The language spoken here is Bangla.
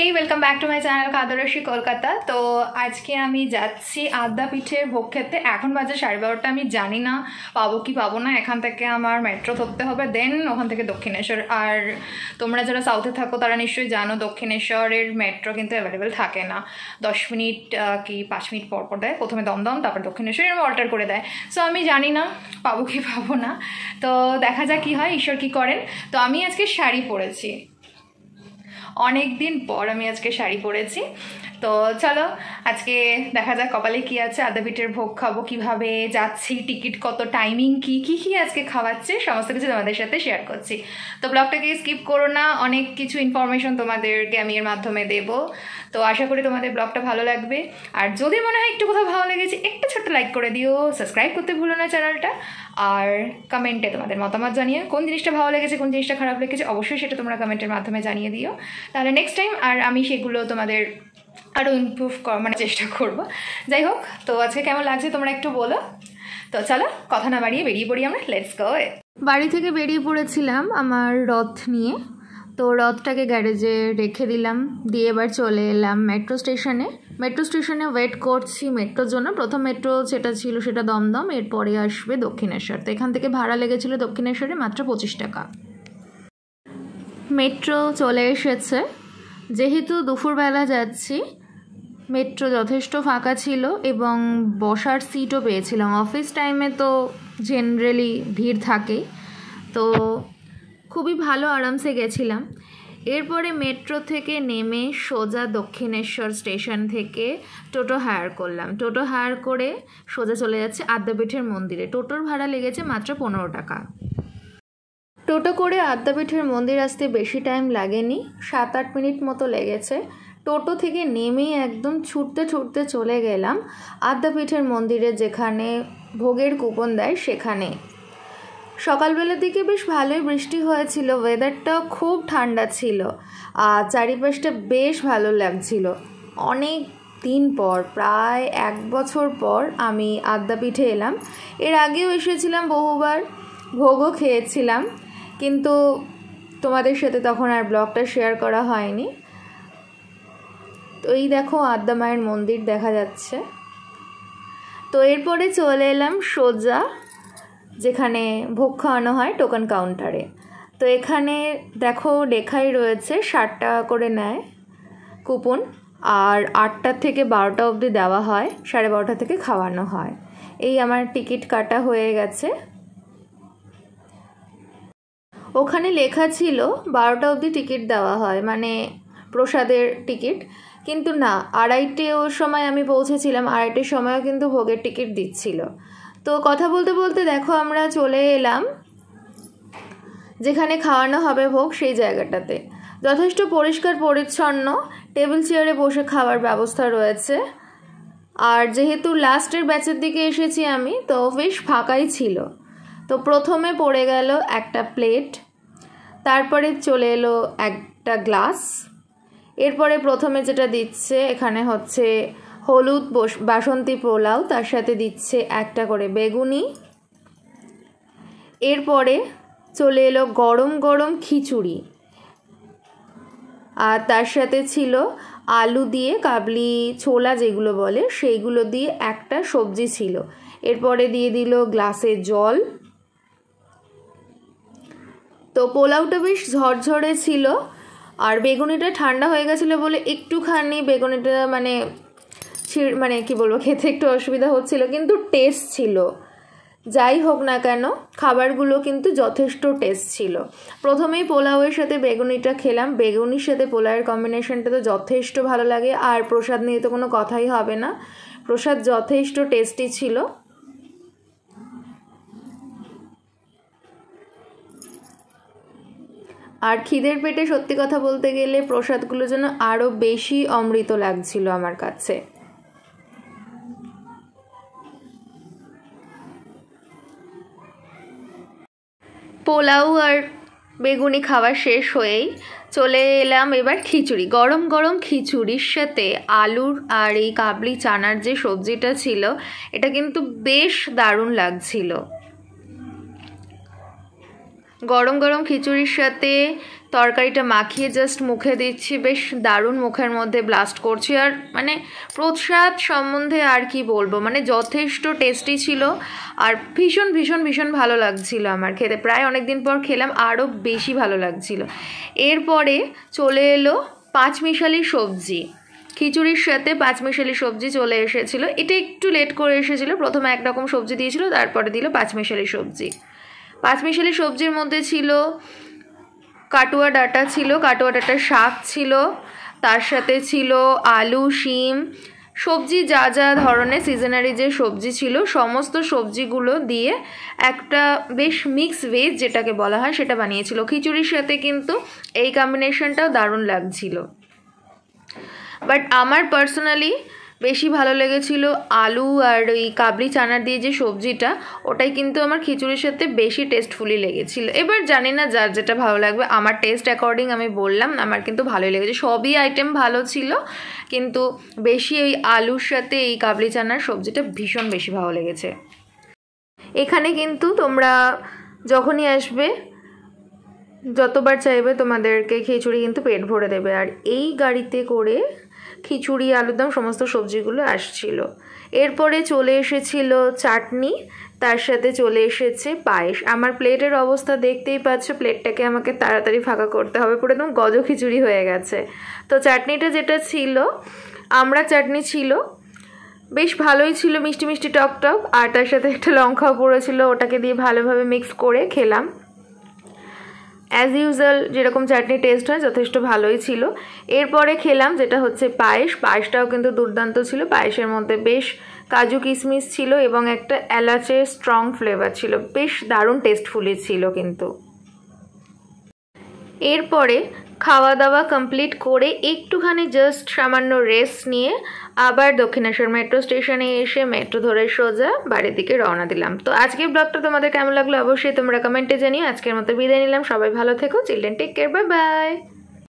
hey welcome back to my channel কাদরসী কলকাতা তো আজকে আমি যাচ্ছি আদ্যাপীঠের ভোগ খেতে এখন বাজে সাড়ে বারোটা আমি জানি না পাবো কি পাবো না এখান থেকে আমার মেট্রো ধরতে হবে দেন ওখান থেকে দক্ষিণেশ্বর আর তোমরা যারা সাউথে থাকো তারা নিশ্চয়ই জানো দক্ষিণেশ্বরের মেট্রো কিন্তু অ্যাভেলেবেল থাকে না দশ মিনিট কি পাঁচ মিনিট পর পর দেয় প্রথমে দমদম তারপর দক্ষিণেশ্বর এরকম অল্টার করে দেয় সো আমি জানি না পাবো কি পাবো না তো দেখা যাক কী হয় ঈশ্বর কি করেন তো আমি আজকে শাড়ি পরেছি অনেক দিন পর আমি আজকে শাড়ি পরেছি তো চলো আজকে দেখা যাক কপালে কি আছে আদা বিটের ভোগ খাবো কিভাবে যাচ্ছি টিকিট কত টাইমিং কি কি কি আজকে খাওয়াচ্ছে সমস্ত কিছু তোমাদের সাথে শেয়ার করছি তো ব্লগটাকে স্কিপ করো না অনেক কিছু ইনফরমেশন তোমাদেরকে আমি এর মাধ্যমে দেব তো আশা করি তোমাদের ব্লগটা ভালো লাগবে আর যদি মনে হয় একটু কোথাও ভালো লেগেছে একটা ছোট্ট লাইক করে দিও সাবস্ক্রাইব করতে ভুলো না চ্যানেলটা আর কমেন্টে তোমাদের মতামত জানিয়ে কোন জিনিসটা ভালো লেগেছে কোন জিনিসটা খারাপ লেগেছে অবশ্যই সেটা তোমরা কমেন্টের মাধ্যমে জানিয়ে দিও তাহলে নেক্সট টাইম আর আমি সেগুলো তোমাদের আরও ইমপ্রুভ মানে চেষ্টা করবো যাই হোক তো আজকে কেমন লাগছে তোমরা একটু বলো তো চলো কথা না বাড়িয়ে বেরিয়ে পড়ি আমরা লেটস গো বাড়ি থেকে বেরিয়ে পড়েছিলাম আমার রথ নিয়ে তো রথটাকে গ্যারেজে রেখে দিলাম দিয়ে এবার চলে এলাম মেট্রো স্টেশনে মেট্রো স্টেশনে ওয়েট করছি মেট্রোর জন্য প্রথম মেট্রো যেটা ছিল সেটা দমদম এরপরে আসবে দক্ষিণেশ্বর তো এখান থেকে ভাড়া লেগেছিল দক্ষিণেশ্বরে মাত্র পঁচিশ টাকা মেট্রো চলে এসেছে যেহেতু দুপুরবেলা যাচ্ছি মেট্রো যথেষ্ট ফাঁকা ছিল এবং বসার সিটও পেয়েছিলাম অফিস টাইমে তো জেনারেলি ভিড় থাকে তো খুবই ভালো আরামসে গেছিলাম এরপরে মেট্রো থেকে নেমে সোজা দক্ষিণেশ্বর স্টেশন থেকে টোটো হায়ার করলাম টোটো হায়ার করে সোজা চলে যাচ্ছে আদ্যাপীঠের মন্দিরে টোটোর ভাড়া লেগেছে মাত্র পনেরো টাকা টোটো করে আদ্যাপীঠের মন্দির আসতে বেশি টাইম লাগেনি সাত আট মিনিট মতো লেগেছে টোটো থেকে নেমে একদম ছুটতে ছুটতে চলে গেলাম আদ্যাপীঠের মন্দিরে যেখানে ভোগের কুপন দেয় সেখানে সকালবেলার দিকে বেশ ভালোই বৃষ্টি হয়েছিল ওয়েদারটা খুব ঠান্ডা ছিল আর চারিপাশটা বেশ ভালো লাগছিল অনেক দিন পর প্রায় এক বছর পর আমি আদ্যাপীঠে এলাম এর আগেও এসেছিলাম বহুবার ভোগও খেয়েছিলাম কিন্তু তোমাদের সাথে তখন আর ব্লগটা শেয়ার করা হয়নি তো এই দেখো আদ্যা মায়ের মন্দির দেখা যাচ্ছে তো এরপরে চলে এলাম সোজা যেখানে ভোগ খাওয়ানো হয় টোকন কাউন্টারে তো এখানে দেখো লেখাই রয়েছে ষাট টাকা করে নেয় কুপন আর আটটা থেকে বারোটা অবধি দেওয়া হয় সাড়ে বারোটা থেকে খাওয়ানো হয় এই আমার টিকিট কাটা হয়ে গেছে ওখানে লেখা ছিল বারোটা অবধি টিকিট দেওয়া হয় মানে প্রসাদের টিকিট কিন্তু না আড়াইটে ওর সময় আমি পৌঁছেছিলাম আড়াইটের সময়ও কিন্তু ভোগের টিকিট দিচ্ছিল তো কথা বলতে বলতে দেখো আমরা চলে এলাম যেখানে খাওয়ানো হবে ভোগ সেই জায়গাটাতে যথেষ্ট পরিষ্কার পরিচ্ছন্ন টেবিল চেয়ারে বসে খাওয়ার ব্যবস্থা রয়েছে আর যেহেতু লাস্টের ব্যাচের দিকে এসেছি আমি তো বেশ ফাঁকাই ছিল তো প্রথমে পড়ে গেল একটা প্লেট তারপরে চলে এলো একটা গ্লাস এরপরে প্রথমে যেটা দিচ্ছে এখানে হচ্ছে হলুদ বাসন্তী পোলাও তার সাথে দিচ্ছে একটা করে বেগুনি এরপরে চলে এলো গরম গরম খিচুড়ি আর তার সাথে ছিল আলু দিয়ে কাবলি ছোলা যেগুলো বলে সেইগুলো দিয়ে একটা সবজি ছিল এরপরে দিয়ে দিল গ্লাসে জল তো পোলাওটা বেশ ঝরঝরে ছিল আর বেগুনিটা ঠান্ডা হয়ে গেছিলো বলে একটুখানি বেগুনিটা মানে মানে কি বলবো খেতে একটু অসুবিধা হচ্ছিল কিন্তু টেস্ট ছিল যাই হোক না কেন খাবারগুলো কিন্তু যথেষ্ট টেস্ট ছিল প্রথমেই পোলাওয়ের সাথে বেগুনিটা খেলাম বেগুনির সাথে পোলাওয়ের কম্বিনেশনটা তো যথেষ্ট ভালো লাগে আর প্রসাদ নিয়ে তো কোনো কথাই হবে না প্রসাদ যথেষ্ট টেস্টি ছিল আর খিদের পেটে সত্যি কথা বলতে গেলে প্রসাদগুলো যেন আরও বেশি অমৃত লাগছিল আমার কাছে পোলাও আর বেগুনি খাওয়া শেষ হয়েই চলে এলাম এবার খিচুড়ি গরম গরম খিচুড়ির সাথে আলুর আর এই কাবলি চানার যে সবজিটা ছিল এটা কিন্তু বেশ দারুণ লাগছিল গরম গরম খিচুড়ির সাথে তরকারিটা মাখিয়ে জাস্ট মুখে দিচ্ছি বেশ দারুণ মুখের মধ্যে ব্লাস্ট করছি আর মানে প্রসাদ সম্বন্ধে আর কি বলবো মানে যথেষ্ট টেস্টি ছিল আর ভীষণ ভীষণ ভীষণ ভালো লাগছিল আমার খেতে প্রায় অনেক দিন পর খেলাম আরও বেশি ভালো লাগছিল এরপরে চলে এলো পাঁচমিশালি সবজি খিচুড়ির সাথে পাঁচমিশালি সবজি চলে এসেছিলো এটা একটু লেট করে এসেছিলো প্রথমে একরকম সবজি দিয়েছিল তারপরে দিল পাঁচমিশালি সবজি পাঁচমিশালি সবজির মধ্যে ছিল কাটুয়া ডাটা ছিল কাটুয়া ডাটার শাক ছিল তার সাথে ছিল আলু শিম সবজি যা যা ধরনের সিজনারি যে সবজি ছিল সমস্ত সবজিগুলো দিয়ে একটা বেশ মিক্স ভেজ যেটাকে বলা হয় সেটা বানিয়েছিল খিচুড়ির সাথে কিন্তু এই কম্বিনেশনটাও দারুণ লাগছিল বাট আমার পার্সোনালি বেশি ভালো লেগেছিল আলু আর ওই কাবলি চানার দিয়ে যে সবজিটা ওটাই কিন্তু আমার খিচুড়ির সাথে বেশি টেস্টফুলি লেগেছিল এবার জানি না যার যেটা ভালো লাগবে আমার টেস্ট অ্যাকর্ডিং আমি বললাম আমার কিন্তু ভালোই লেগেছে সবই আইটেম ভালো ছিল কিন্তু বেশি ওই আলুর সাথে এই কাবলি চানার সবজিটা ভীষণ বেশি ভালো লেগেছে এখানে কিন্তু তোমরা যখনই আসবে যতবার চাইবে তোমাদেরকে খিচুড়ি কিন্তু পেট ভরে দেবে আর এই গাড়িতে করে খিচুড়ি আলুরদম সমস্ত সবজিগুলো আসছিল এরপরে চলে এসেছিল চাটনি তার সাথে চলে এসেছে পায়েস আমার প্লেটের অবস্থা দেখতেই পাচ্ছ প্লেটটাকে আমাকে তাড়াতাড়ি ফাঁকা করতে হবে পুরো একদম গজ খিচুড়ি হয়ে গেছে তো চাটনিটা যেটা ছিল আমরা চাটনি ছিল বেশ ভালোই ছিল মিষ্টি মিষ্টি টক টক আর তার সাথে একটা লঙ্কাও পড়েছিল ওটাকে দিয়ে ভালোভাবে মিক্স করে খেলাম অ্যাজ ইউজুয়াল যেরকম চাটনি টেস্ট হয় যথেষ্ট ভালোই ছিল এরপরে খেলাম যেটা হচ্ছে পায়েস পায়েসটাও কিন্তু দুর্দান্ত ছিল পায়েসের মধ্যে বেশ কাজু কিশমিস ছিল এবং একটা এলাচের স্ট্রং ফ্লেভার ছিল বেশ দারুণ টেস্টফুলি ছিল কিন্তু এরপরে খাওয়া দাওয়া কমপ্লিট করে একটুখানি জাস্ট সামান্য রেস্ট নিয়ে আবার দক্ষিণেশ্বর মেট্রো স্টেশনে এসে মেট্রো ধরে সোজা বাড়ির দিকে রওনা দিলাম তো আজকে ব্লগটা তোমাদের কেমন লাগলো অবশ্যই তোমরা কমেন্টে জানিও আজকের মতো বিদায় নিলাম সবাই ভালো থেকো children take care bye by